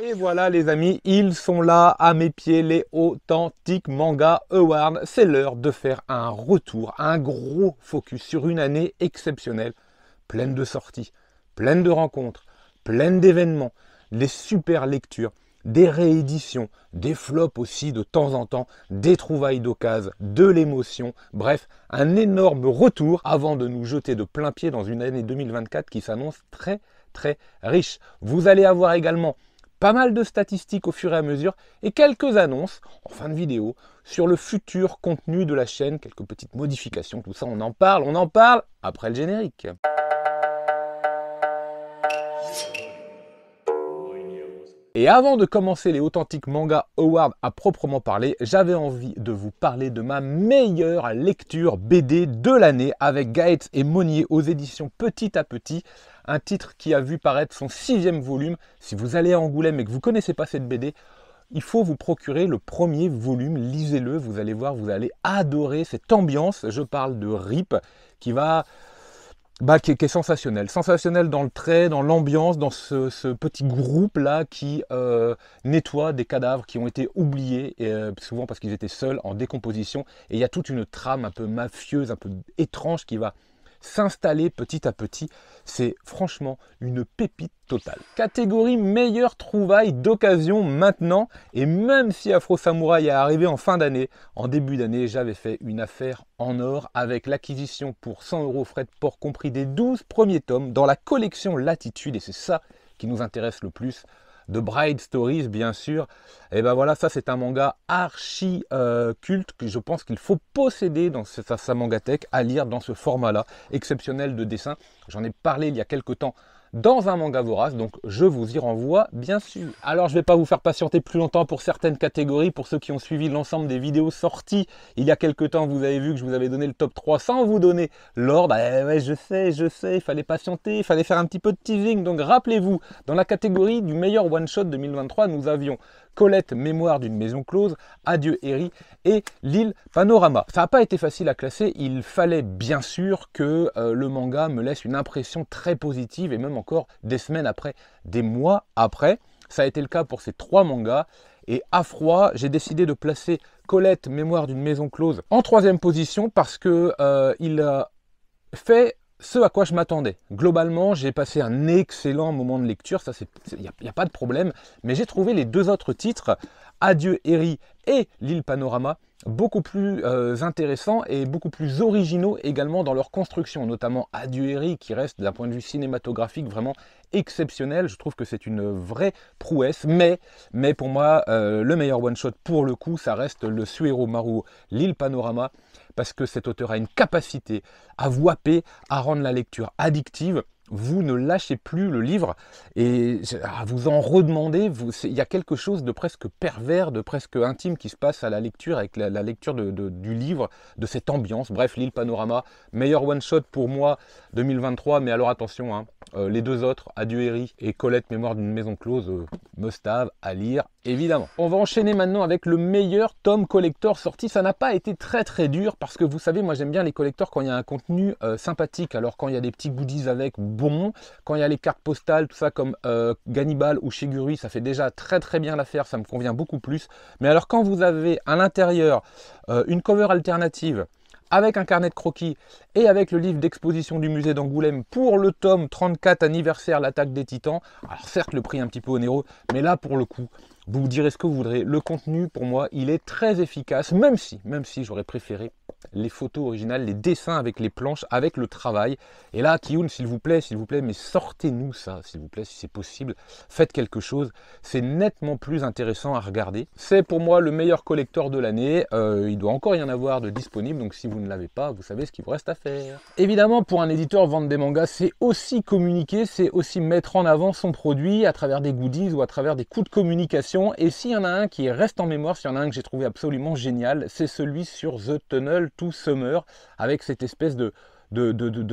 Et voilà les amis, ils sont là à mes pieds, les authentiques manga awards. C'est l'heure de faire un retour, un gros focus sur une année exceptionnelle, pleine de sorties, pleine de rencontres, pleine d'événements, des super lectures, des rééditions, des flops aussi de temps en temps, des trouvailles d'occasion, de l'émotion, bref, un énorme retour avant de nous jeter de plein pied dans une année 2024 qui s'annonce très très riche. Vous allez avoir également pas mal de statistiques au fur et à mesure et quelques annonces en fin de vidéo sur le futur contenu de la chaîne, quelques petites modifications, tout ça on en parle, on en parle après le générique. Et avant de commencer les authentiques Manga Howard à proprement parler, j'avais envie de vous parler de ma meilleure lecture BD de l'année avec Gaetz et Monnier aux éditions Petit à Petit, un titre qui a vu paraître son sixième volume. Si vous allez à Angoulême et que vous connaissez pas cette BD, il faut vous procurer le premier volume, lisez-le, vous allez voir, vous allez adorer cette ambiance. Je parle de Rip qui va bah, qui, est, sensationnel. Sensationnel dans le trait, dans l'ambiance, dans ce, petit groupe-là qui euh, nettoie des cadavres qui ont été oubliés, et, euh, souvent parce qu'ils étaient seuls en décomposition. Et il y a toute une trame un peu mafieuse, un peu étrange qui va s'installer petit à petit. C'est franchement une pépite totale. Catégorie meilleure trouvaille d'occasion maintenant. Et même si Afro Samouraï est arrivé en fin d'année, en début d'année, j'avais fait une affaire en or avec l'acquisition pour 100 euros frais de port compris des 12 premiers tomes dans la collection Latitude. Et c'est ça qui nous intéresse le plus de Bride Stories, bien sûr. Et ben voilà, ça c'est un manga archi euh, culte que je pense qu'il faut posséder dans sa, sa mangatech à lire dans ce format-là, exceptionnel de dessin. J'en ai parlé il y a quelques temps dans un manga vorace, donc je vous y renvoie bien sûr. Alors je ne vais pas vous faire patienter plus longtemps pour certaines catégories, pour ceux qui ont suivi l'ensemble des vidéos sorties il y a quelques temps, vous avez vu que je vous avais donné le top 3 sans vous donner l'ordre, ah, je sais, je sais, il fallait patienter, il fallait faire un petit peu de teasing, donc rappelez-vous, dans la catégorie du meilleur one-shot 2023, nous avions Colette, Mémoire d'une maison close, Adieu Eri et L'île Panorama. Ça n'a pas été facile à classer, il fallait bien sûr que euh, le manga me laisse une impression très positive et même encore des semaines après, des mois après. Ça a été le cas pour ces trois mangas. Et à froid, j'ai décidé de placer Colette, Mémoire d'une maison close, en troisième position parce que euh, il a fait ce à quoi je m'attendais. Globalement, j'ai passé un excellent moment de lecture, ça il n'y a, pas de problème, mais j'ai trouvé les deux autres titres, Adieu Eri et L'île Panorama, beaucoup plus euh, intéressants et beaucoup plus originaux également dans leur construction, notamment Adieu Eri qui reste d'un point de vue cinématographique vraiment exceptionnel, je trouve que c'est une vraie prouesse, mais, pour moi, euh, le meilleur one-shot pour le coup, ça reste le Suero Maru, L'île Panorama, parce que cet auteur a une capacité à vous à rendre la lecture addictive vous ne lâchez plus le livre et ah, vous en redemandez. il y a quelque chose de presque pervers, de presque intime qui se passe à la lecture, avec la, lecture du livre, de cette ambiance. Bref, l'île Panorama, meilleur one-shot pour moi 2023, mais alors attention, hein, euh, les deux autres, Adieu Harry et Colette, Mémoire d'une maison close, euh, Mustave à lire, évidemment. On va enchaîner maintenant avec le meilleur tome collector sorti. Ça n'a pas été très très dur parce que vous savez, moi j'aime bien les collecteurs quand il y a un contenu euh, sympathique. Alors quand il y a des petits goodies avec, bon. Quand il y a les cartes postales, tout ça comme euh, Gannibal ou Shiguri, ça fait déjà très très bien l'affaire, ça me convient beaucoup plus. Mais alors quand vous avez à l'intérieur euh, une cover alternative, avec un carnet de croquis et avec le livre d'exposition du musée d'Angoulême pour le tome 34 anniversaire L'attaque des titans. Alors certes le prix un petit peu onéreux, mais là pour le coup vous vous direz ce que vous voudrez. Le contenu, pour moi, il est très efficace, même si, même si j'aurais préféré les photos originales, les dessins avec les planches, avec le travail. Et là, Kiyun, s'il vous plaît, s'il vous plaît, mais sortez-nous ça, s'il vous plaît, si c'est possible. Faites quelque chose. C'est nettement plus intéressant à regarder. C'est pour moi le meilleur collector de l'année. Euh, il doit encore y en avoir de disponible. Donc si vous ne l'avez pas, vous savez ce qu'il vous reste à faire. Évidemment, pour un éditeur, vendre des mangas, c'est aussi communiquer, c'est aussi mettre en avant son produit à travers des goodies ou à travers des coups de communication et s'il y en a un qui reste en mémoire, s'il y en a un que j'ai trouvé absolument génial, c'est celui sur The Tunnel to Summer, avec cette espèce de,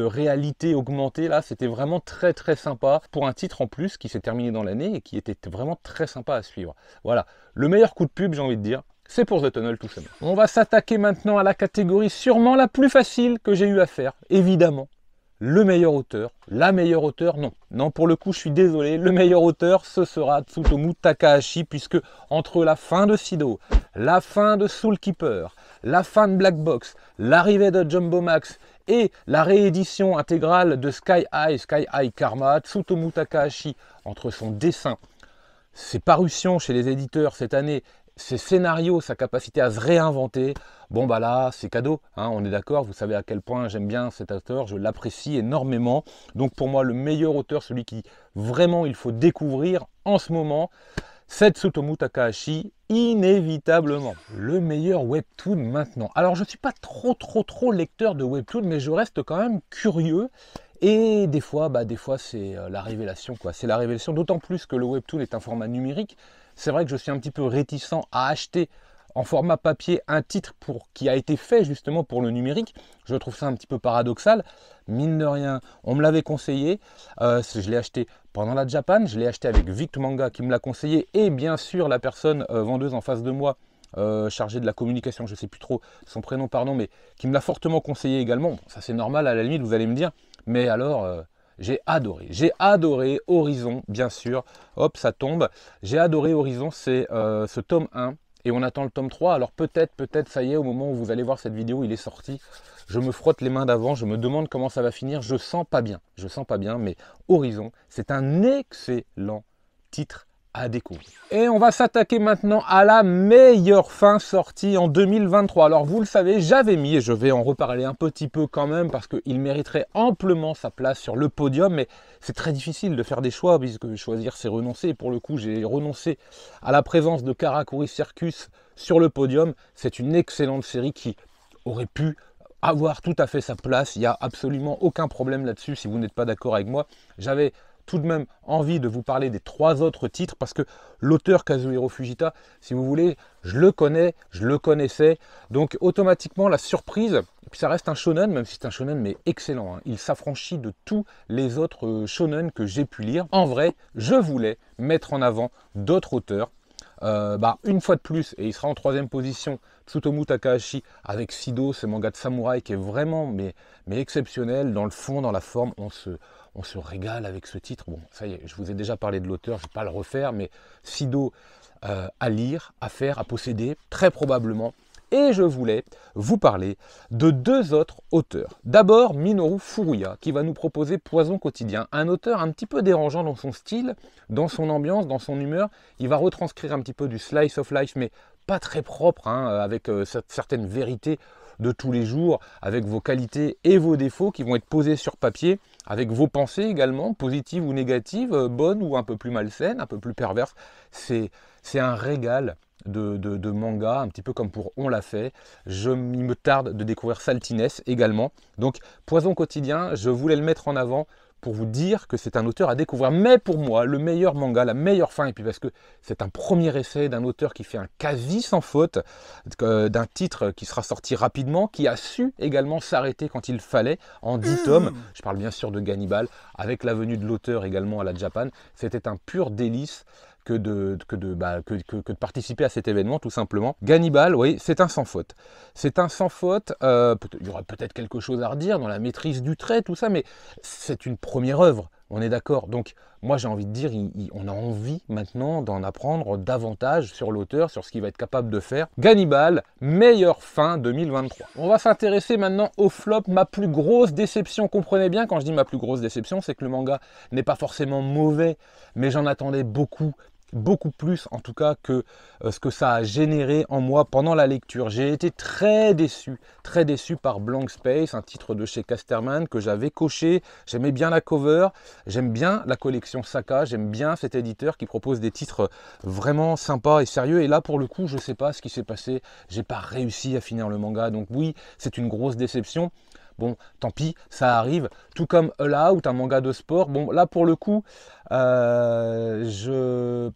réalité augmentée là, c'était vraiment très très sympa pour un titre en plus qui s'est terminé dans l'année et qui était vraiment très sympa à suivre. Voilà, le meilleur coup de pub j'ai envie de dire. C'est pour The Tunnel tout Summer. On va s'attaquer maintenant à la catégorie sûrement la plus facile que j'ai eu à faire, évidemment, le meilleur auteur, la meilleure auteur, non. Non, pour le coup, je suis désolé, le meilleur auteur, ce sera Tsutomu Takahashi, puisque entre la fin de Sido, la fin de Soul Keeper, la fin de Black Box, l'arrivée de Jumbo Max et la réédition intégrale de Sky High, Sky High Karma, Tsutomu Takahashi, entre son dessin, ses parutions chez les éditeurs cette année ses scénarios, sa capacité à se réinventer, bon bah là c'est cadeau, hein, on est d'accord, vous savez à quel point j'aime bien cet auteur, je l'apprécie énormément. Donc pour moi le meilleur auteur, celui qui vraiment il faut découvrir en ce moment, c'est Tsutomu Takahashi, inévitablement. Le meilleur webtoon maintenant. Alors je ne suis pas trop trop trop lecteur de webtoon, mais je reste quand même curieux. Et des fois, bah, des fois c'est euh, la révélation, quoi. C'est la révélation, d'autant plus que le webtoon est un format numérique. C'est vrai que je suis un petit peu réticent à acheter en format papier un titre pour, qui a été fait justement pour le numérique. Je trouve ça un petit peu paradoxal. Mine de rien, on me l'avait conseillé. Euh, je l'ai acheté pendant la Japan. Je l'ai acheté avec Vict Manga qui me l'a conseillé. Et bien sûr, la personne euh, vendeuse en face de moi, euh, chargée de la communication, je ne sais plus trop son prénom, pardon, mais qui me l'a fortement conseillé également. ça c'est normal à la limite, vous allez me dire. Mais alors, j'ai adoré. J'ai adoré Horizon, bien sûr. Hop, ça tombe. J'ai adoré Horizon, c'est euh, ce tome 1. Et on attend le tome 3. Alors peut-être, peut-être, ça y est, au moment où vous allez voir cette vidéo, il est sorti. Je me frotte les mains d'avant, je me demande comment ça va finir. Je sens pas bien. Je sens pas bien, mais Horizon, c'est un excellent titre découvrir. Et on va s'attaquer maintenant à la meilleure fin sortie en 2023. Alors vous le savez, j'avais mis, et je vais en reparler un petit peu quand même, parce qu'il mériterait amplement sa place sur le podium, mais c'est très difficile de faire des choix, puisque choisir c'est renoncer. pour le coup, j'ai renoncé à la présence de Karakuri Circus sur le podium. C'est une excellente série qui aurait pu avoir tout à fait sa place, il n'y a absolument aucun problème là-dessus si vous n'êtes pas d'accord avec moi. J'avais tout de même envie de vous parler des trois autres titres parce que l'auteur Kazuhiro Fujita, si vous voulez, je le connais, je le connaissais. Donc automatiquement, la surprise, puis ça reste un shonen, même si c'est un shonen, mais excellent. Hein. Il s'affranchit de tous les autres euh, shonen que j'ai pu lire. En vrai, je voulais mettre en avant d'autres auteurs. Euh, bah, une fois de plus, et il sera en troisième position Tsutomu Takahashi avec Sido, ce manga de samouraï qui est vraiment mais, mais exceptionnel dans le fond, dans la forme. On se, on se régale avec ce titre. Bon, ça y est, je vous ai déjà parlé de l'auteur, je ne vais pas le refaire, mais Sido euh, à lire, à faire, à posséder, très probablement et je voulais vous parler de deux autres auteurs. D'abord Minoru Furuya qui va nous proposer Poison quotidien, un auteur un petit peu dérangeant dans son style, dans son ambiance, dans son humeur. Il va retranscrire un petit peu du slice of life mais pas très propre, hein, avec euh, certaines vérités de tous les jours, avec vos qualités et vos défauts qui vont être posés sur papier, avec vos pensées également, positives ou négatives, euh, bonnes ou un peu plus malsaines, un peu plus perverses. C'est un régal de, manga, un petit peu comme pour On l'a fait. Je il me tarde de découvrir Saltiness également. Donc Poison quotidien, je voulais le mettre en avant pour vous dire que c'est un auteur à découvrir. Mais pour moi, le meilleur manga, la meilleure fin, et puis parce que c'est un premier essai d'un auteur qui fait un quasi sans faute, d'un titre qui sera sorti rapidement, qui a su également s'arrêter quand il fallait, en 10 hmm. tomes. Je parle bien sûr de Gannibal, avec la venue de l'auteur également à la Japan. C'était un pur délice que de, que de, bah, que, de participer à cet événement, tout simplement. Gannibal, oui, c'est un sans faute. C'est un sans faute. Euh, il y aura peut-être quelque chose à redire dans la maîtrise du trait, tout ça, mais c'est une première œuvre. On est d'accord. Donc, moi, j'ai envie de dire, on a envie maintenant d'en apprendre davantage sur l'auteur, sur ce qu'il va être capable de faire. Gannibal, meilleure fin 2023. On va s'intéresser maintenant au flop. Ma plus grosse déception, comprenez bien, quand je dis ma plus grosse déception, c'est que le manga n'est pas forcément mauvais, mais j'en attendais beaucoup beaucoup plus en tout cas que euh, ce que ça a généré en moi pendant la lecture. J'ai été très déçu, très déçu par Blank Space, un titre de chez Casterman que j'avais coché. J'aimais bien la cover, j'aime bien la collection Saka, j'aime bien cet éditeur qui propose des titres vraiment sympas et sérieux. Et là pour le coup, je ne sais pas ce qui s'est passé, j'ai pas réussi à finir le manga. Donc oui, c'est une grosse déception. Bon, tant pis, ça arrive. Tout comme Out, un manga de sport. Bon, là pour le coup, euh, je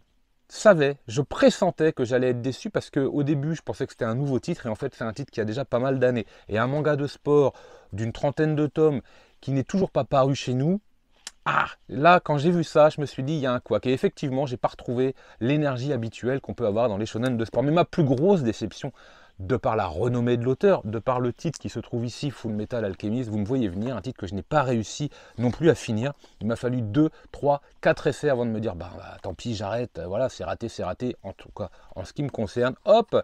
savais, je pressentais que j'allais être déçu parce qu'au début, je pensais que c'était un nouveau titre et en fait, c'est un titre qui a déjà pas mal d'années. Et un manga de sport d'une trentaine de tomes qui n'est toujours pas paru chez nous, ah, là, quand j'ai vu ça, je me suis dit, il y a un quoi Et effectivement, j'ai pas retrouvé l'énergie habituelle qu'on peut avoir dans les shonen de sport. Mais ma plus grosse déception de par la renommée de l'auteur, de par le titre qui se trouve ici, Full Metal Alchemist, vous me voyez venir, un titre que je n'ai pas réussi non plus à finir. Il m'a fallu 2, 3, 4 essais avant de me dire, bah, bah tant pis, j'arrête, euh, voilà, c'est raté, c'est raté, en tout cas, en ce qui me concerne. Hop,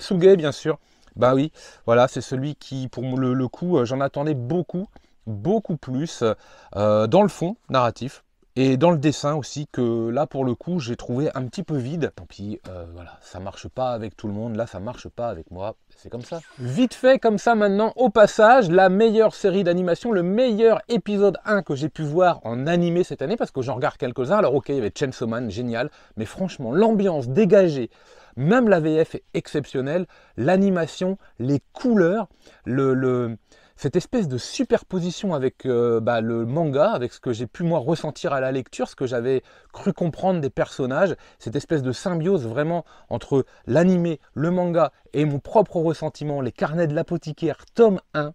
Tsuge, bien sûr. Bah oui, voilà, c'est celui qui, pour le, coup, euh, j'en attendais beaucoup, beaucoup plus euh, dans le fond narratif et dans le dessin aussi, que là pour le coup j'ai trouvé un petit peu vide. Tant pis, euh, voilà, ça marche pas avec tout le monde, là ça marche pas avec moi, c'est comme ça. Vite fait comme ça maintenant, au passage, la meilleure série d'animation, le meilleur épisode 1 que j'ai pu voir en animé cette année, parce que j'en regarde quelques-uns. Alors ok, il y avait Chainsaw Man, génial, mais franchement l'ambiance dégagée, même la VF est exceptionnelle, l'animation, les couleurs, le, le cette espèce de superposition avec euh, bah, le manga, avec ce que j'ai pu moi ressentir à la lecture, ce que j'avais cru comprendre des personnages, cette espèce de symbiose vraiment entre l'animé, le manga et mon propre ressentiment, les carnets de l'apothicaire, tome 1,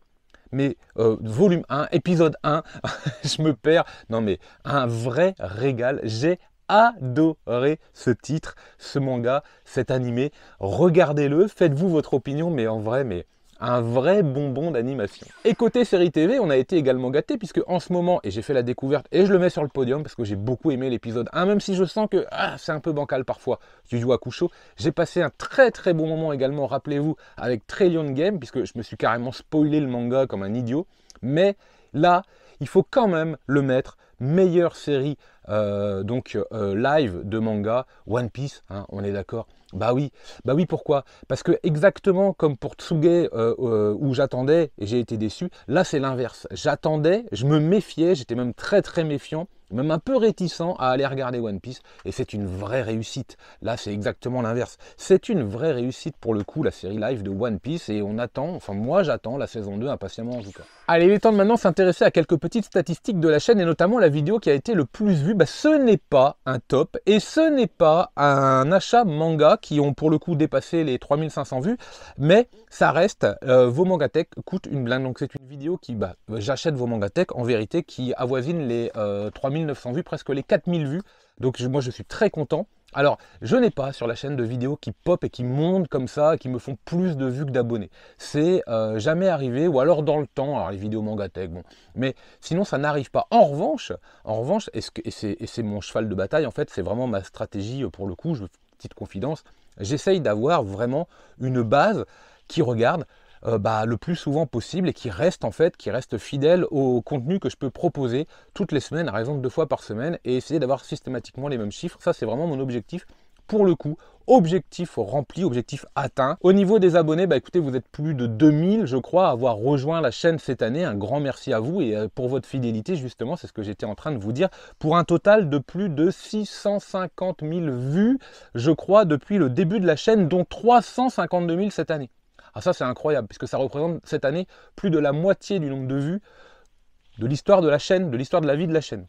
mais euh, volume 1, épisode 1, je me perds, non mais un vrai régal, j'ai adoré ce titre, ce manga, cet animé, regardez-le, faites-vous votre opinion, mais en vrai, mais un vrai bonbon d'animation. Et côté série TV, on a été également gâté puisque en ce moment, et j'ai fait la découverte et je le mets sur le podium parce que j'ai beaucoup aimé l'épisode 1, même si je sens que ah, c'est un peu bancal parfois, joues à Coucho, j'ai passé un très très bon moment également, rappelez-vous, avec Trillion Game puisque je me suis carrément spoilé le manga comme un idiot, mais là, il faut quand même le mettre meilleure série euh, donc euh, live de manga One Piece, hein, on est d'accord Bah oui, bah oui, pourquoi Parce que exactement comme pour Tsuge euh, où j'attendais et j'ai été déçu, là c'est l'inverse. J'attendais, je me méfiais, j'étais même très très méfiant même un peu réticent à aller regarder One Piece, et c'est une vraie réussite. Là, c'est exactement l'inverse. C'est une vraie réussite pour le coup, la série live de One Piece, et on attend, enfin moi j'attends la saison 2 impatiemment en tout cas. Allez, il est temps de maintenant s'intéresser à quelques petites statistiques de la chaîne, et notamment la vidéo qui a été le plus vue bah, ce n'est pas un top et ce n'est pas un achat manga qui ont pour le coup dépassé les 3500 vues, mais ça reste, euh, vos mangatech coûtent une blinde. Donc c'est une vidéo qui, bah, j'achète vos mangatech en vérité, qui avoisine les 3900 euh, vues, presque les 4000 vues. Donc moi je suis très content. Alors, je n'ai pas sur la chaîne de vidéos qui pop et qui montent comme ça, qui me font plus de vues que d'abonnés. C'est euh, jamais arrivé, ou alors dans le temps, alors les vidéos manga bon. Mais sinon, ça n'arrive pas. En revanche, en revanche, et c'est mon cheval de bataille, en fait, c'est vraiment ma stratégie euh, pour le coup, je, petite confidence, j'essaye d'avoir vraiment une base qui regarde euh, bah, le plus souvent possible et qui reste en fait, qui reste fidèle au contenu que je peux proposer toutes les semaines, à raison de deux fois par semaine, et essayer d'avoir systématiquement les mêmes chiffres. Ça, c'est vraiment mon objectif pour le coup. Objectif rempli, objectif atteint. Au niveau des abonnés, bah écoutez, vous êtes plus de 2000, je crois, à avoir rejoint la chaîne cette année. Un grand merci à vous et euh, pour votre fidélité, justement, c'est ce que j'étais en train de vous dire. Pour un total de plus de 650 000 vues, je crois, depuis le début de la chaîne, dont 352 000 cette année. Ah ça c'est incroyable, puisque ça représente cette année plus de la moitié du nombre de vues de l'histoire de la chaîne, de l'histoire de la vie de la chaîne.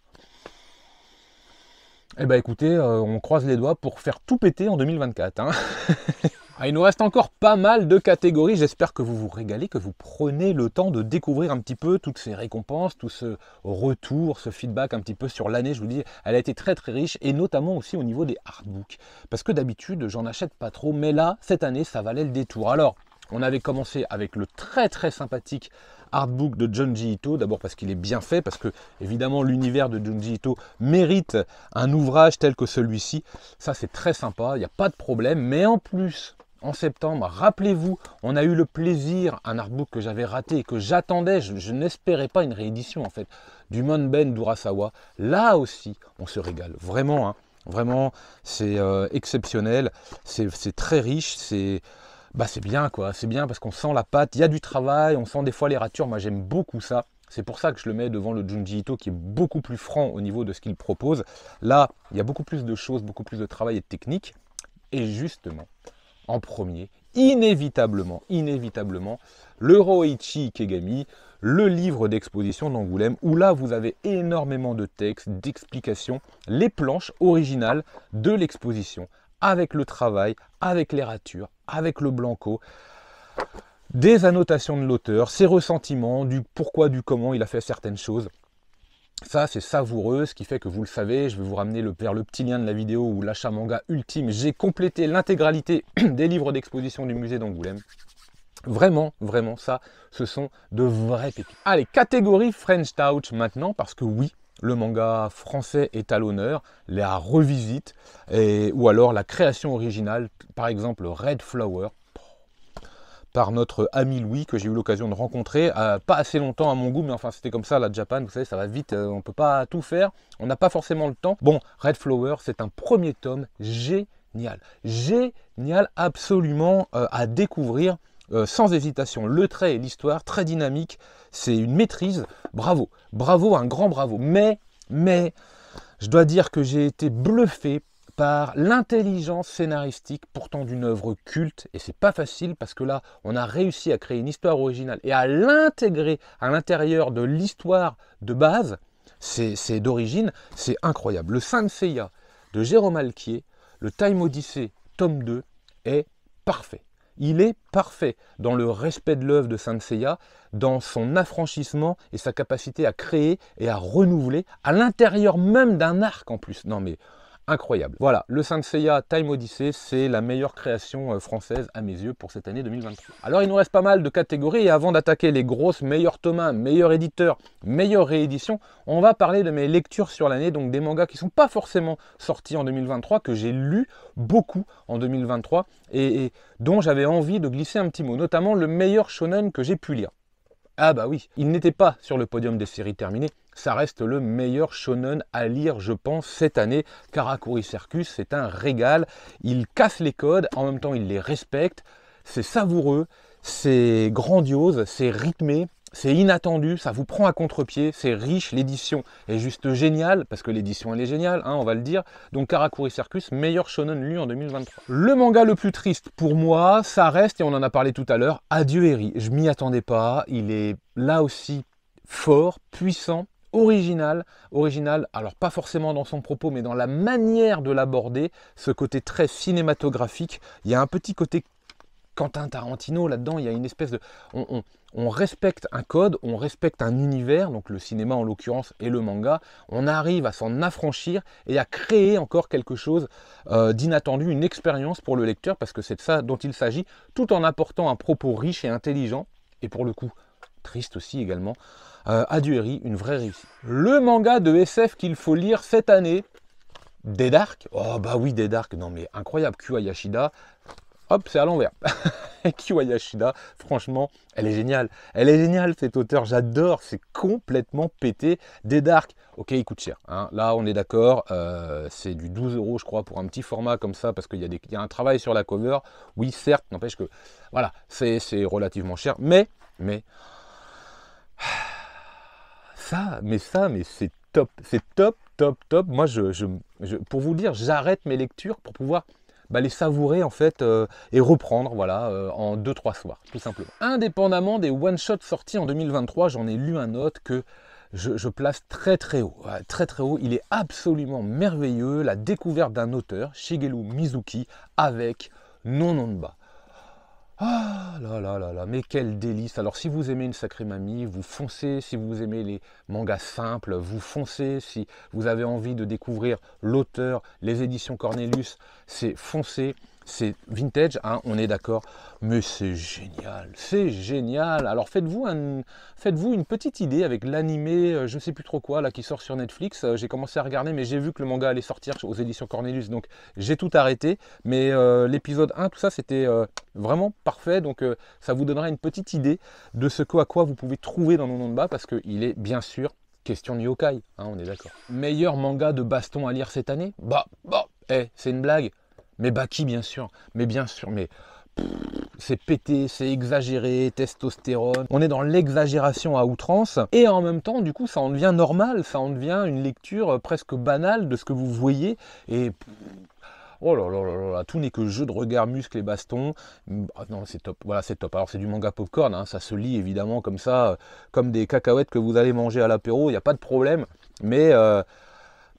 Eh ben écoutez, euh, on croise les doigts pour faire tout péter en 2024. Hein. Ah, il nous reste encore pas mal de catégories. J'espère que vous vous régalez, que vous prenez le temps de découvrir un petit peu toutes ces récompenses, tout ce retour, ce feedback un petit peu sur l'année. Je vous dis, elle a été très très riche et notamment aussi au niveau des hardbooks. Parce que d'habitude, j'en achète pas trop, mais là, cette année, ça valait le détour. Alors, on avait commencé avec le très très sympathique artbook de Junji Ito, d'abord parce qu'il est bien fait, parce que évidemment l'univers de Junji Ito mérite un ouvrage tel que celui-ci. Ça c'est très sympa, il n'y a pas de problème, mais en plus, en septembre. Rappelez-vous, on a eu le plaisir, un artbook que j'avais raté et que j'attendais, je, n'espérais pas une réédition en fait, du Monben d'Urasawa. Là aussi, on se régale, vraiment. Hein, vraiment, c'est euh, exceptionnel, c'est très riche, c'est bah c'est bien quoi, c'est bien parce qu'on sent la pâte, il y a du travail, on sent des fois les ratures, moi j'aime beaucoup ça. C'est pour ça que je le mets devant le Junji Ito qui est beaucoup plus franc au niveau de ce qu'il propose. Là, il y a beaucoup plus de choses, beaucoup plus de travail et de technique. Et justement, en premier, inévitablement, inévitablement, le Roichi Kegami, le livre d'exposition d'Angoulême, où là vous avez énormément de textes, d'explications, les planches originales de l'exposition, avec le travail, avec les avec le blanco, des annotations de l'auteur, ses ressentiments, du pourquoi, du comment il a fait certaines choses. Ça, c'est savoureux, ce qui fait que vous le savez, je vais vous ramener le, vers le petit lien de la vidéo où l'achat manga ultime, j'ai complété l'intégralité des livres d'exposition du musée d'Angoulême. Vraiment, vraiment, ça, ce sont de vrais pépites. Allez, catégorie French Touch maintenant, parce que oui, le manga français est à l'honneur, la revisite, ou alors la création originale, par exemple Red Flower, par notre ami Louis que j'ai eu l'occasion de rencontrer, euh, pas assez longtemps à mon goût, mais enfin c'était comme ça la Japan, vous savez ça va vite, on euh, on peut pas tout faire, on n'a pas forcément le temps. Bon, Red Flower c'est un premier tome génial, génial absolument euh, à découvrir euh, sans hésitation. Le trait et l'histoire, très dynamique, c'est une maîtrise. Bravo, bravo, un grand bravo. Mais, mais, je dois dire que j'ai été bluffé par l'intelligence scénaristique pourtant d'une œuvre culte et c'est pas facile parce que là on a réussi à créer une histoire originale et à l'intégrer à l'intérieur de l'histoire de base c'est d'origine c'est incroyable le Saint Seiya de Jérôme Alquier le Time Odyssey tome 2 est parfait il est parfait dans le respect de l'œuvre de Saint dans son affranchissement et sa capacité à créer et à renouveler à l'intérieur même d'un arc en plus. Non mais incroyable. Voilà, le Saint Seiya Time Odyssey, c'est la meilleure création euh, française à mes yeux pour cette année 2023. Alors il nous reste pas mal de catégories et avant d'attaquer les grosses, meilleures thomas, meilleurs éditeurs, meilleures rééditions, on va parler de mes lectures sur l'année, donc des mangas qui sont pas forcément sortis en 2023, que j'ai lu beaucoup en 2023 et, et dont j'avais envie de glisser un petit mot, notamment le meilleur shonen que j'ai pu lire. Ah bah oui, il n'était pas sur le podium des séries terminées, ça reste le meilleur shonen à lire, je pense, cette année. Karakuri Circus, c'est un régal. Il casse les codes, en même temps, il les respecte. C'est savoureux, c'est grandiose, c'est rythmé, c'est inattendu, ça vous prend à contre-pied, c'est riche, l'édition est juste géniale, parce que l'édition elle est géniale, hein, on va le dire. Donc Karakuri Circus, meilleur shonen lu en 2023. Le manga le plus triste pour moi, ça reste, et on en a parlé tout à l'heure, Adieu Eri. Je m'y attendais pas, il est là aussi fort, puissant, original, original, alors pas forcément dans son propos, mais dans la manière de l'aborder, ce côté très cinématographique. Il y a un petit côté Quentin Tarantino là-dedans, il y a une espèce de... On, respecte un code, on respecte un univers, donc le cinéma en l'occurrence et le manga, on arrive à s'en affranchir et à créer encore quelque chose euh, d'inattendu, une expérience pour le lecteur, parce que c'est de ça dont il s'agit, tout en apportant un propos riche et intelligent, et pour le coup triste aussi également, euh, une vraie réussite. Le manga de SF qu'il faut lire cette année, Des Dark. Oh bah oui, Des Dark, non mais incroyable, Kyo Yashida. Hop, c'est à l'envers. Kua Yashida, franchement, elle est géniale. Elle est géniale, cet auteur, j'adore, c'est complètement pété. Des Dark, ok, il coûte cher. Hein. Là, on est d'accord, euh, c'est du 12 euros, je crois, pour un petit format comme ça, parce qu'il y, a un travail sur la cover. Oui, certes, n'empêche que, voilà, c'est relativement cher, mais, mais ça, mais ça, mais c'est top, c'est top, top, top. Moi, pour vous le dire, j'arrête mes lectures pour pouvoir bah, les savourer en fait euh, et reprendre voilà euh, en deux, trois soirs tout simplement. Indépendamment des one-shots sortis en 2023, j'en ai lu un autre que je, place très très haut, très très haut. Il est absolument merveilleux, la découverte d'un auteur, Shigeru Mizuki, avec Nononba. Ah là là là là, mais quel délice Alors si vous aimez une sacrée mamie, vous foncez. Si vous aimez les mangas simples, vous foncez. Si vous avez envie de découvrir l'auteur, les éditions Cornelius, c'est foncez c'est vintage, hein, on est d'accord, mais c'est génial, c'est génial. Alors faites-vous faites une petite idée avec l'animé, euh, je ne sais plus trop quoi, là qui sort sur Netflix. Euh, j'ai commencé à regarder, mais j'ai vu que le manga allait sortir aux éditions Cornelius, donc j'ai tout arrêté. Mais euh, l'épisode 1, tout ça, c'était vraiment parfait, donc ça vous donnera une petite idée de ce à quoi vous pouvez trouver dans nos bas, parce qu'il est bien sûr question de yokai, hein, on est d'accord. Meilleur manga de baston à lire cette année Bah, bah, hey, eh, c'est une blague. Mais Baki, bien sûr. Mais bien sûr, mais c'est pété, c'est exagéré, testostérone. On est dans l'exagération à outrance. Et en même temps, du coup, ça en devient normal, ça en devient une lecture euh, presque banale de ce que vous voyez. Et oh là là là là, tout n'est que jeu de regard, muscles et bastons. Ah non, c'est top, voilà, c'est top. Alors, c'est du manga popcorn, hein. ça se lit évidemment comme ça, euh, comme des cacahuètes que vous allez manger à l'apéro, il n'y a pas de problème. Mais. Euh,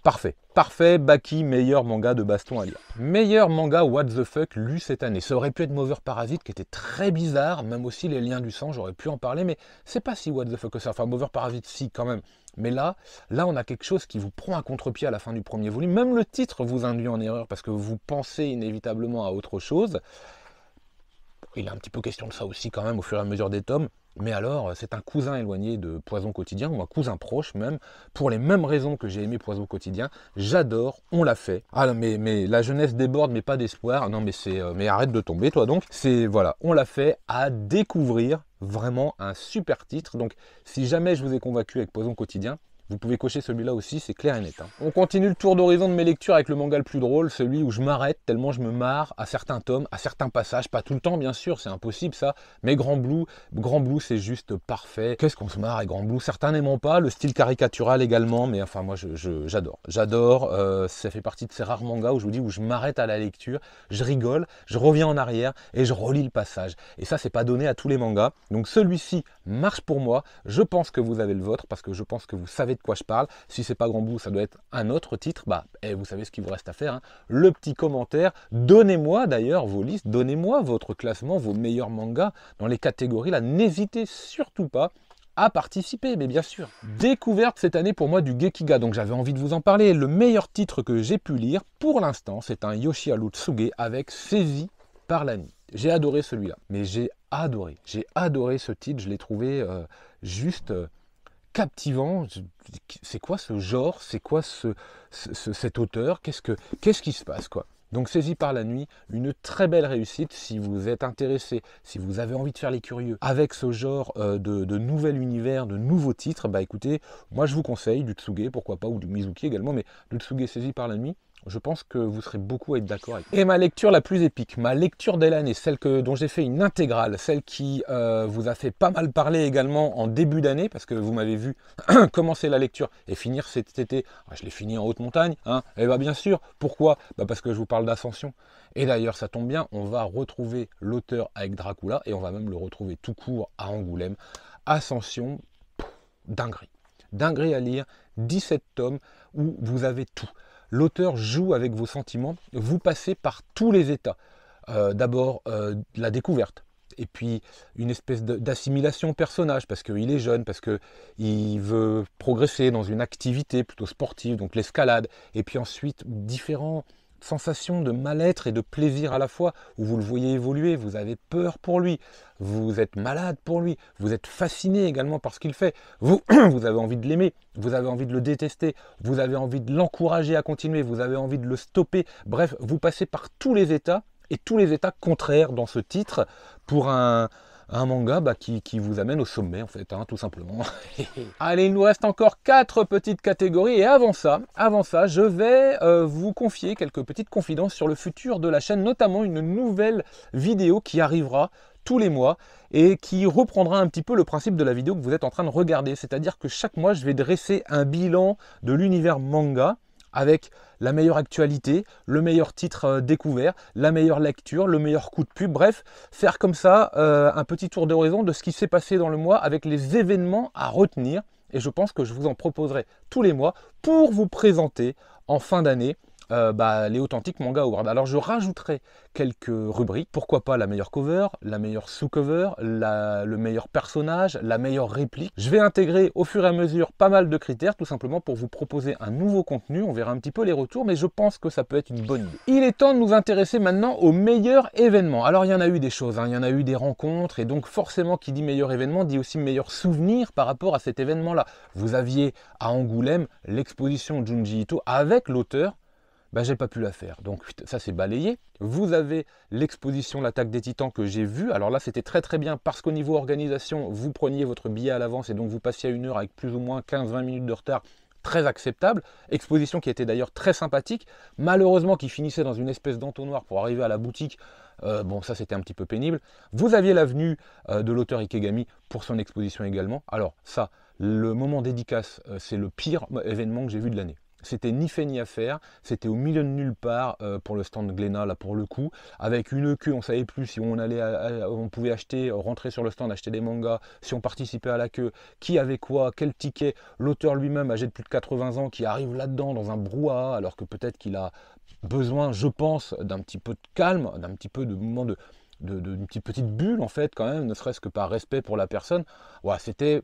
Parfait. Parfait, Baki, meilleur manga de baston à lire. Meilleur manga What the fuck lu cette année. Ça aurait pu être Mover Parasite qui était très bizarre, même aussi les liens du sang, j'aurais pu en parler, mais c'est pas si What the fuck que ça. Enfin, Mover Parasite, si, quand même. Mais là, là, on a quelque chose qui vous prend à contre-pied à la fin du premier volume. Même le titre vous induit en erreur parce que vous pensez inévitablement à autre chose. Il a un petit peu question de ça aussi quand même au fur et à mesure des tomes. Mais alors, euh, c'est un cousin éloigné de Poison Quotidien, ou un cousin proche même, pour les mêmes raisons que j'ai aimé Poison Quotidien. J'adore, on l'a fait. Ah non, mais, mais la jeunesse déborde, mais pas d'espoir. Non, mais c'est, euh, mais arrête de tomber, toi donc. C'est, voilà, on l'a fait à découvrir. Vraiment un super titre. Donc, si jamais je vous ai convaincu avec Poison Quotidien, vous pouvez cocher celui-là aussi, c'est clair et net. Hein. On continue le tour d'horizon de mes lectures avec le manga le plus drôle, celui où je m'arrête tellement je me marre à certains tomes, à certains passages, pas tout le temps bien sûr, c'est impossible ça, mais Grand Blue, Grand Blue c'est juste parfait. Qu'est-ce qu'on se marre à Grand Blue Certains n'aiment pas, le style caricatural également, mais enfin moi j'adore. J'adore, euh, ça fait partie de ces rares mangas où je vous dis où je m'arrête à la lecture, je rigole, je reviens en arrière et je relis le passage. Et ça c'est pas donné à tous les mangas. Donc celui-ci marche pour moi, je pense que vous avez le vôtre parce que je pense que vous savez de quoi je parle. Si c'est pas Grand Bout, ça doit être un autre titre. Bah, eh, vous savez ce qu'il vous reste à faire. Hein. Le petit commentaire. Donnez-moi d'ailleurs vos listes, donnez-moi votre classement, vos meilleurs mangas dans les catégories là. N'hésitez surtout pas à participer, mais bien sûr. Découverte cette année pour moi du Gekiga, donc j'avais envie de vous en parler. Le meilleur titre que j'ai pu lire pour l'instant, c'est un Yoshiharu Tsuge avec Saisi par la nuit. J'ai adoré celui-là, mais j'ai adoré, j'ai adoré ce titre, je l'ai trouvé euh, juste euh, captivant. C'est quoi ce genre C'est quoi ce, cet auteur Qu'est-ce que qu'est-ce qui se passe quoi donc saisi par la nuit, une très belle réussite si vous êtes intéressé, si vous avez envie de faire les curieux avec ce genre euh, de, de, nouvel univers, de nouveaux titres, bah écoutez, moi je vous conseille du Tsuge, pourquoi pas, ou du Mizuki également, mais du Tsuge saisi par la nuit, je pense que vous serez beaucoup à être d'accord avec Et ma lecture la plus épique, ma lecture dès l'année, celle que, dont j'ai fait une intégrale, celle qui euh, vous a fait pas mal parler également en début d'année, parce que vous m'avez vu commencer la lecture et finir cet été. Ah, je l'ai fini en haute montagne, hein. et eh bien bien sûr, pourquoi bah, Parce que je vous parle d'ascension. Et d'ailleurs, ça tombe bien, on va retrouver l'auteur avec Dracula, et on va même le retrouver tout court à Angoulême. Ascension, dinguerie. Dinguerie à lire, 17 tomes où vous avez tout. L'auteur joue avec vos sentiments. Vous passez par tous les états. Euh, d'abord, euh, la découverte. Et puis une espèce d'assimilation personnage parce qu'il est jeune, parce qu'il veut progresser dans une activité plutôt sportive, donc l'escalade. Et puis ensuite différents, sensation de mal-être et de plaisir à la fois, où vous le voyez évoluer, vous avez peur pour lui, vous êtes malade pour lui, vous êtes fasciné également par ce qu'il fait, vous, vous avez envie de l'aimer, vous avez envie de le détester, vous avez envie de l'encourager à continuer, vous avez envie de le stopper, bref, vous passez par tous les états et tous les états contraires dans ce titre pour un, un manga bah, qui, vous amène au sommet en fait, hein, tout simplement. Allez, il nous reste encore quatre petites catégories et avant ça, avant ça, je vais euh, vous confier quelques petites confidences sur le futur de la chaîne, notamment une nouvelle vidéo qui arrivera tous les mois et qui reprendra un petit peu le principe de la vidéo que vous êtes en train de regarder. C'est-à-dire que chaque mois, je vais dresser un bilan de l'univers manga avec la meilleure actualité, le meilleur titre euh, découvert, la meilleure lecture, le meilleur coup de pub, bref, faire comme ça euh, un petit tour d'horizon de ce qui s'est passé dans le mois avec les événements à retenir. Et je pense que je vous en proposerai tous les mois pour vous présenter en fin d'année euh, bah, les authentiques manga award. Alors je rajouterai quelques rubriques, pourquoi pas la meilleure cover, la meilleure sous-cover, le meilleur personnage, la meilleure réplique. Je vais intégrer au fur et à mesure pas mal de critères, tout simplement pour vous proposer un nouveau contenu, on verra un petit peu les retours, mais je pense que ça peut être une bonne idée. Il est temps de nous intéresser maintenant aux meilleurs événements. Alors il y en a eu des choses, hein. il y en a eu des rencontres, et donc forcément qui dit meilleur événement dit aussi meilleur souvenir par rapport à cet événement-là. Vous aviez à Angoulême l'exposition Junji Ito avec l'auteur ben, j'ai pas pu la faire. Donc ça c'est balayé. Vous avez l'exposition L'attaque des titans que j'ai vue. Alors là c'était très très bien parce qu'au niveau organisation, vous preniez votre billet à l'avance et donc vous passiez à une heure avec plus ou moins 15-20 minutes de retard très acceptable, exposition qui était d'ailleurs très sympathique, malheureusement qui finissait dans une espèce d'entonnoir pour arriver à la boutique, euh, bon ça c'était un petit peu pénible. Vous aviez l'avenue euh, de l'auteur Ikegami pour son exposition également, alors ça, le moment dédicace, euh, c'est le pire événement que j'ai vu de l'année. C'était ni fait ni à faire, c'était au milieu de nulle part euh, pour le stand Glénat là pour le coup, avec une queue, on ne savait plus si on allait, euh, euh, on pouvait acheter, rentrer sur le stand, acheter des mangas, si on participait à la queue, qui avait quoi, quel ticket, l'auteur lui-même âgé de plus de 80 ans qui arrive là-dedans dans un brouhaha alors que peut-être qu'il a besoin, je pense, d'un petit peu de calme, d'un petit peu de moment de, d'une petite, petite bulle en fait quand même, ne serait-ce que par respect pour la personne. Ouais, c'était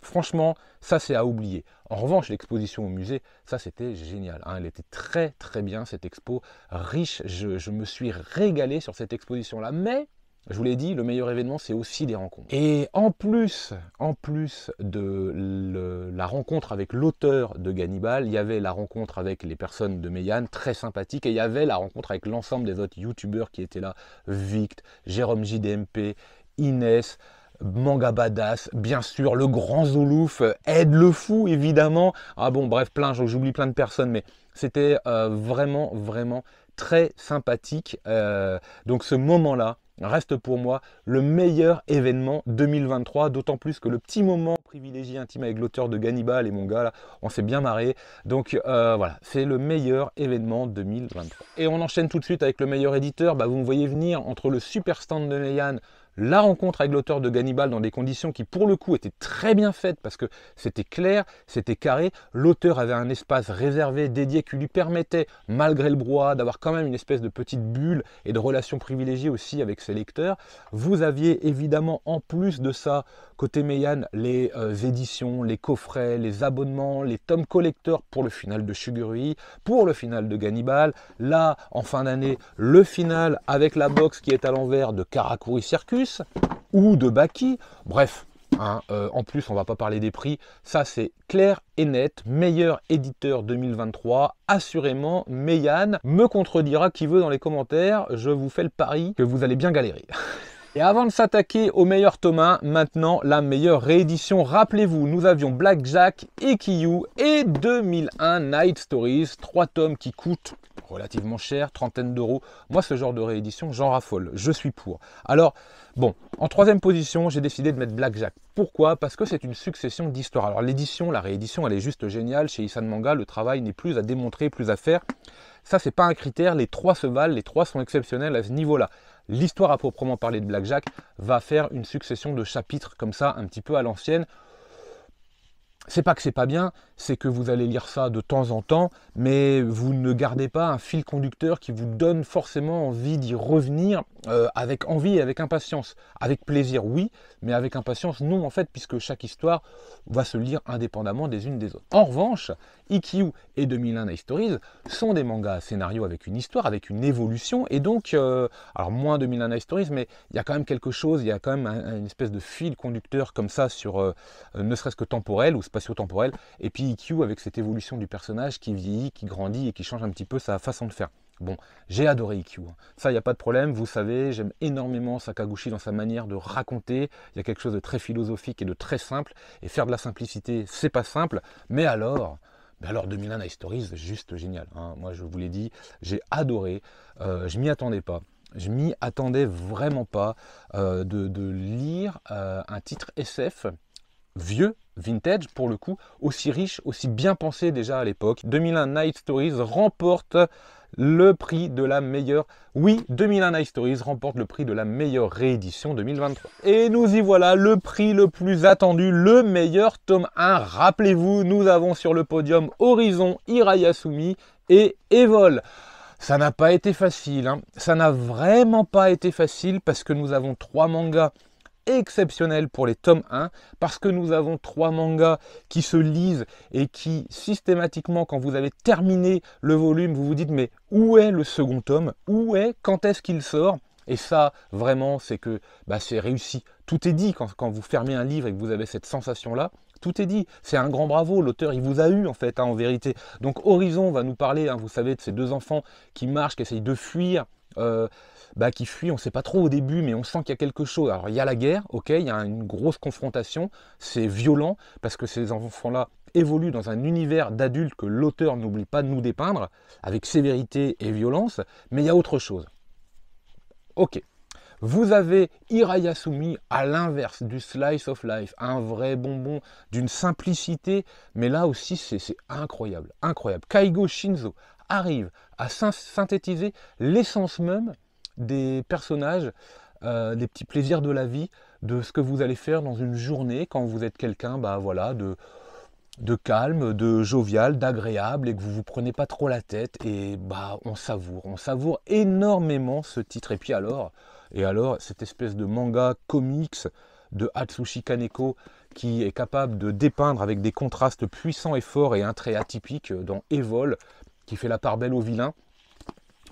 Franchement, ça c'est à oublier. En revanche, l'exposition au musée, ça c'était génial. Hein. Elle était très très bien cette expo, riche. Je, me suis régalé sur cette exposition-là. Mais je vous l'ai dit, le meilleur événement, c'est aussi des rencontres. Et en plus, en plus de la rencontre avec l'auteur de Gannibal, il y avait la rencontre avec les personnes de Meyane, très sympathiques, et il y avait la rencontre avec l'ensemble des autres youtubeurs qui étaient là, Vict, Jérôme JDMP, Inès, Manga Badass, bien sûr, le grand Zoulouf, euh, Aide le Fou, évidemment. Ah bon, bref, plein, j'oublie plein de personnes, mais c'était euh, vraiment, vraiment très sympathique. Euh, donc ce moment-là, reste pour moi le meilleur événement 2023, d'autant plus que le petit moment privilégié intime avec l'auteur de Gannibal et mon gars, on s'est bien marré. Donc voilà, c'est le meilleur événement 2023. Et on enchaîne tout de suite avec le meilleur éditeur. Bah, vous me voyez venir entre le super stand de Neyan, la rencontre avec l'auteur de Gannibal dans des conditions qui pour le coup étaient très bien faites parce que c'était clair, c'était carré, l'auteur avait un espace réservé, dédié, qui lui permettait, malgré le brouhaha, d'avoir quand même une espèce de petite bulle et de relations privilégiées aussi avec ses lecteurs. Vous aviez évidemment en plus de ça, côté Meian, les euh, éditions, les coffrets, les abonnements, les tomes collecteurs pour le final de suguri, pour le final de Gannibal, là en fin d'année, le final avec la box qui est à l'envers de Karakuri Circus, ou de Baki. Bref, hein, euh, en plus, on va pas parler des prix. Ça, c'est clair et net. Meilleur éditeur 2023, assurément, Meyan me contredira qui veut dans les commentaires. Je vous fais le pari que vous allez bien galérer. Et avant de s'attaquer au meilleur Thomas, maintenant la meilleure réédition. Rappelez-vous, nous avions Blackjack, Ekiu et 2001 Night Stories, trois tomes qui coûtent relativement cher, trentaine d'euros. Moi, ce genre de réédition, j'en raffole, je suis pour. Alors, Bon, en troisième position, j'ai décidé de mettre Blackjack. Pourquoi Parce que c'est une succession d'histoires. Alors l'édition, la réédition, elle est juste géniale. Chez Isan Manga, le travail n'est plus à démontrer, plus à faire. Ça, c'est pas un critère. Les trois se valent, les trois sont exceptionnels à ce niveau-là. L'histoire à proprement parler de Blackjack va faire une succession de chapitres comme ça, un petit peu à l'ancienne. C'est pas que c'est pas bien, c'est que vous allez lire ça de temps en temps, mais vous ne gardez pas un fil conducteur qui vous donne forcément envie d'y revenir euh, avec envie et avec impatience. Avec plaisir, oui, mais avec impatience, non, en fait, puisque chaque histoire va se lire indépendamment des unes des autres. En revanche, Ikkyu et 2001 A Stories sont des mangas scénarios avec une histoire, avec une évolution, et donc, euh, alors moins 2001 A Stories, mais il y a quand même quelque chose, il y a quand même une espèce de fil conducteur comme ça sur, euh, ne serait-ce que temporel ou spatio-temporel, et puis IQ e avec cette évolution du personnage qui vieillit, qui grandit et qui change un petit peu sa façon de faire. Bon, j'ai adoré IQ. E hein. Ça, il n'y a pas de problème. Vous savez, j'aime énormément Sakaguchi dans sa manière de raconter. Il y a quelque chose de très philosophique et de très simple. Et faire de la simplicité, c'est pas simple. Mais alors, alors 2001 Night Stories, juste génial. Hein. Moi, je vous l'ai dit, j'ai adoré. Euh, je m'y attendais pas. Je m'y attendais vraiment pas euh, de, lire euh, un titre SF vieux, vintage pour le coup, aussi riche, aussi bien pensé déjà à l'époque. 2001 Night Stories remporte le prix de la meilleure... Oui, 2001 Night Stories remporte le prix de la meilleure réédition 2023. Et nous y voilà, le prix le plus attendu, le meilleur tome 1. Rappelez-vous, nous avons sur le podium Horizon, Hirayasumi et Evol. Ça n'a pas été facile, hein. ça n'a vraiment pas été facile parce que nous avons trois mangas exceptionnel pour les tomes 1 parce que nous avons trois mangas qui se lisent et qui systématiquement quand vous avez terminé le volume vous vous dites mais où est le second tome Où est Quand est-ce qu'il sort et ça, vraiment, c'est que bah, c'est réussi. Tout est dit quand, quand vous fermez un livre et que vous avez cette sensation-là tout est dit. C'est un grand bravo. L'auteur, il vous a eu, en fait, hein, en vérité. Donc, Horizon va nous parler, hein, vous savez, de ces deux enfants qui marchent, qui essayent de fuir. Euh, bah, qui fuit, on ne sait pas trop au début, mais on sent qu'il y a quelque chose. Alors il y a la guerre, ok, il y a une grosse confrontation, c'est violent, parce que ces enfants-là évoluent dans un univers d'adultes que l'auteur n'oublie pas de nous dépeindre, avec sévérité et violence, mais il y a autre chose. Ok. Vous avez Hirayasumi à l'inverse du slice of life, un vrai bonbon d'une simplicité, mais là aussi c'est incroyable, incroyable. Kaigo Shinzo arrive à synthétiser l'essence même des personnages, euh, des petits plaisirs de la vie, de ce que vous allez faire dans une journée quand vous êtes quelqu'un bah, voilà, de, de calme, de jovial, d'agréable et que vous vous prenez pas trop la tête et bah on savoure, on savoure énormément ce titre et puis alors et alors cette espèce de manga comics de Hatsushi Kaneko qui est capable de dépeindre avec des contrastes puissants et forts et un trait atypique dans Evol qui fait la part belle au vilain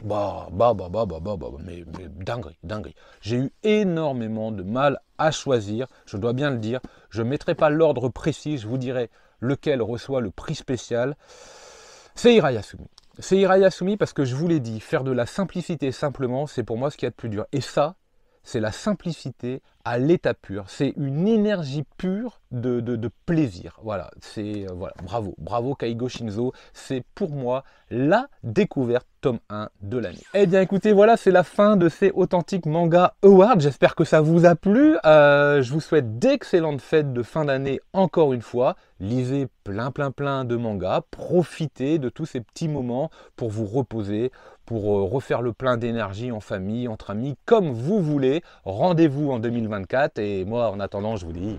bah, bah, bah, bah, bah, bah, bah, mais, dinguerie, dinguerie. J'ai eu énormément de mal à choisir, je dois bien le dire. Je ne mettrai pas l'ordre précis, je vous dirai lequel reçoit le prix spécial. C'est Yasumi. C'est Yasumi parce que je vous l'ai dit, faire de la simplicité simplement, c'est pour moi ce qu'il y a de plus dur. Et ça, c'est la simplicité à l'état pur. C'est une énergie pure de, plaisir. Voilà, c'est euh, voilà, bravo, bravo Kaigo Shinzo. C'est pour moi la découverte tome 1 de l'année. Eh bien écoutez, voilà, c'est la fin de ces authentiques manga awards. J'espère que ça vous a plu. Euh, je vous souhaite d'excellentes fêtes de fin d'année encore une fois. Lisez plein plein plein de mangas. Profitez de tous ces petits moments pour vous reposer, pour euh, refaire le plein d'énergie en famille, entre amis, comme vous voulez. Rendez-vous en 2024 et moi en attendant je vous dis...